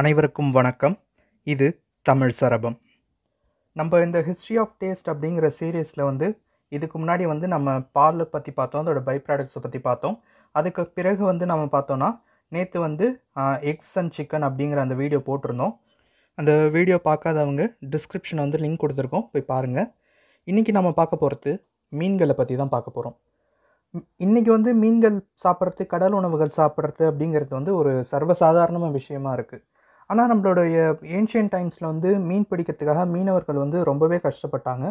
அனைவருக்கும் வணக்கம் இது தமிழ் சரபம் நம்ம இந்த ஹிஸ்ட்ரி ஆஃப் டேஸ்ட் அப்படிங்கிற சீரீஸில் வந்து இதுக்கு முன்னாடி வந்து நம்ம பால் பற்றி பார்த்தோம் அதோட பை ப்ராடக்ட்ஸை பற்றி பார்த்தோம் அதுக்கு பிறகு வந்து நம்ம பார்த்தோன்னா நேற்று வந்து எக்ஸ் அண்ட் சிக்கன் அப்படிங்கிற அந்த வீடியோ போட்டிருந்தோம் அந்த வீடியோ பார்க்காதவங்க டிஸ்கிரிப்ஷனை வந்து லிங்க் கொடுத்துருக்கோம் போய் பாருங்கள் இன்றைக்கி நம்ம பார்க்க போகிறது மீன்களை பற்றி தான் பார்க்க போகிறோம் இன்றைக்கி வந்து மீன்கள் சாப்பிட்றது கடல் உணவுகள் சாப்பிட்றது அப்படிங்கிறது வந்து ஒரு சர்வசாதாரணமாக விஷயமா இருக்குது ஆனால் நம்மளுடைய ஏன்ஷியன் டைம்ஸில் வந்து மீன் பிடிக்கிறதுக்காக மீனவர்கள் வந்து ரொம்பவே கஷ்டப்பட்டாங்க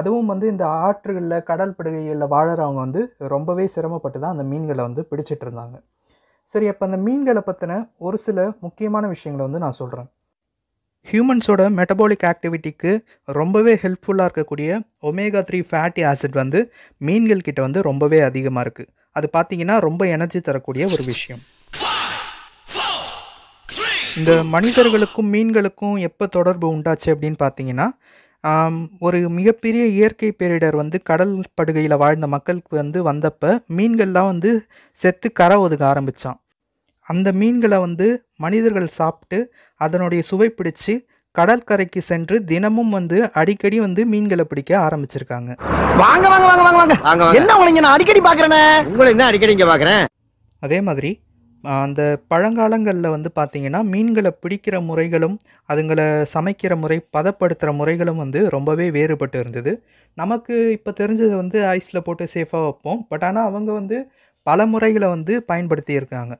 அதுவும் வந்து இந்த ஆற்றுகளில் கடல் படுகைகளில் வாழறவங்க வந்து ரொம்பவே சிரமப்பட்டு தான் அந்த மீன்களை வந்து பிடிச்சிட்டு இருந்தாங்க சரி அப்போ அந்த மீன்களை பற்றின ஒரு சில முக்கியமான விஷயங்களை வந்து நான் சொல்கிறேன் ஹியூமன்ஸோட மெட்டபாலிக் ஆக்டிவிட்டிக்கு ரொம்பவே ஹெல்ப்ஃபுல்லாக இருக்கக்கூடிய ஒமேகா த்ரீ ஃபேட்டி ஆசிட் வந்து மீன்கள் கிட்ட வந்து ரொம்பவே அதிகமாக இருக்குது அது பார்த்திங்கன்னா ரொம்ப எனர்ஜி தரக்கூடிய ஒரு விஷயம் இந்த மனிதர்களுக்கும் மீன்களுக்கும் எப்போ தொடர்பு உண்டாச்சு அப்படின்னு பார்த்தீங்கன்னா ஒரு மிகப்பெரிய இயற்கை பேரிடர் வந்து கடல் படுகையில் வாழ்ந்த மக்களுக்கு வந்து வந்தப்போ மீன்கள்லாம் வந்து செத்து கரை ஒதுக்க ஆரம்பித்தான் அந்த மீன்களை வந்து மனிதர்கள் சாப்பிட்டு அதனுடைய சுவை பிடிச்சி கடற்கரைக்கு சென்று தினமும் வந்து அடிக்கடி வந்து மீன்களை பிடிக்க ஆரம்பிச்சிருக்காங்க வாங்க வாங்க வாங்க வாங்க வாங்க என்ன உங்களை அடிக்கடி பார்க்குறேன் உங்களை என்ன அடிக்கடி இங்கே பார்க்குறேன் அதே மாதிரி அந்த பழங்காலங்களில் வந்து பார்த்திங்கன்னா மீன்களை பிடிக்கிற முறைகளும் அதுங்களை சமைக்கிற முறை பதப்படுத்துகிற முறைகளும் வந்து ரொம்பவே வேறுபட்டு இருந்தது நமக்கு இப்போ தெரிஞ்சது வந்து ஐஸில் போட்டு சேஃபாக வைப்போம் பட் ஆனால் அவங்க வந்து பல முறைகளை வந்து பயன்படுத்தி இருக்காங்க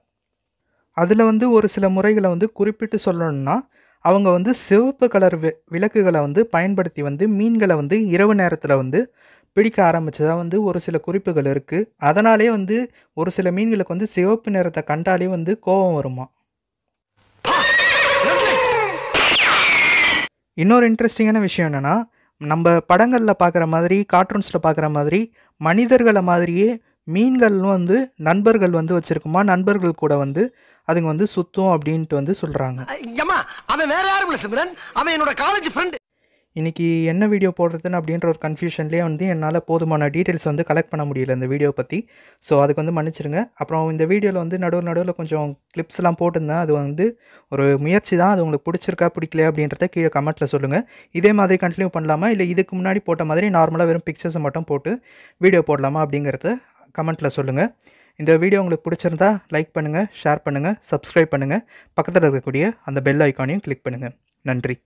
அதில் வந்து ஒரு சில முறைகளை வந்து குறிப்பிட்டு சொல்லணும்னா அவங்க வந்து சிவப்பு கலர் விளக்குகளை வந்து பயன்படுத்தி வந்து மீன்களை வந்து இரவு நேரத்தில் வந்து பிடிக்க ஆரம்பித்ததாக வந்து ஒரு சில குறிப்புகள் இருக்குது அதனாலே வந்து ஒரு சில மீன்களுக்கு வந்து சிவப்பு நிறத்தை கண்டாலே வந்து கோபம் வருமா இன்னொரு இன்ட்ரெஸ்டிங்கான விஷயம் என்னென்னா நம்ம படங்களில் பார்க்குற மாதிரி கார்ட்டூன்ஸில் பார்க்குற மாதிரி மனிதர்களை மாதிரியே மீன்களும் வந்து நண்பர்கள் வந்து வச்சுருக்குமா நண்பர்கள் கூட வந்து அதுங்க வந்து சுத்தும் அப்படின்ட்டு வந்து சொல்கிறாங்க அவன் வேற யாரும் அவன் என்னோட காலேஜ் ஃப்ரெண்டு இன்றைக்கி என்ன வீடியோ போடுறதுன்னு அப்படின்ற ஒரு கன்ஃபியூஷன்லேயே வந்து என்னால் போதுமான டீட்டெயில்ஸ் வந்து கலெக்ட் பண்ண முடியல இந்த வீடியோ பற்றி ஸோ அதுக்கு வந்து மன்னிச்சிருங்க அப்புறம் இந்த வீடியோவில் வந்து நடுவில் நடுவில் கொஞ்சம் கிளிப்ஸ்லாம் போட்டிருந்தேன் அது வந்து ஒரு முயற்சி தான் அது உங்களுக்கு பிடிச்சிருக்கா பிடிக்கல அப்படின்றத கீழே கமெண்ட்டில் சொல்லுங்கள் இதே மாதிரி கண்டினியூ பண்ணலாமா இல்லை இதுக்கு முன்னாடி போட்ட மாதிரி நார்மலாக வெறும் பிக்சர்ஸை மட்டும் போட்டு வீடியோ போடலாமா அப்படிங்கிறத கமெண்ட்டில் சொல்லுங்கள் இந்த வீடியோ உங்களுக்கு பிடிச்சிருந்தா லைக் பண்ணுங்கள் ஷேர் பண்ணுங்கள் சப்ஸ்கிரைப் பண்ணுங்கள் பக்கத்தில் இருக்கக்கூடிய அந்த பெல் ஐக்கானையும் கிளிக் பண்ணுங்கள் நன்றி